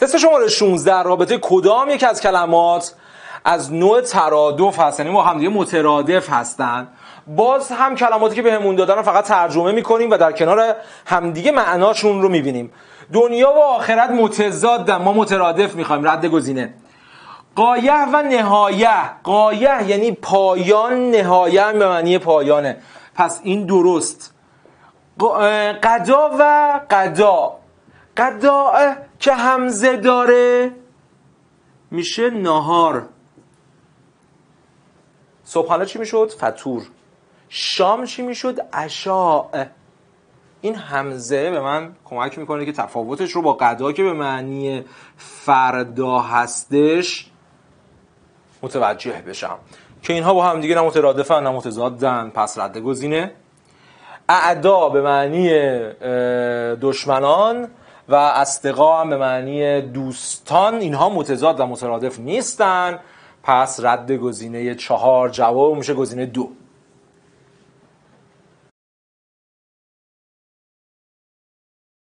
تست شماره 16 رابطه کدام یک از کلمات از نوع ترادف هست یعنی با همدیگه مترادف هستن باز هم کلماتی که بهمون دادن رو فقط ترجمه میکنیم و در کنار همدیگه معناشون رو میبینیم دنیا و آخرت متضادن ما مترادف میخوایم رد گزینه قایه و نهایه قایه یعنی پایان نهایه به معنی پایانه پس این درست قدا و قدا قداع که همزه داره میشه نهار صبحانه چی میشد؟ فطور شام چی میشد؟ عشاء این همزه به من کمک میکنه که تفاوتش رو با قدا که به معنی فردا هستش متوجه بشم که اینها با هم دیگه نه مترادفن نه متضادن پس رد گزینه اعدا به معنی دشمنان و استقا هم به معنی دوستان اینها متضاد و مترادف نیستن پس رد گزینه چهار جواب میشه گزینه دو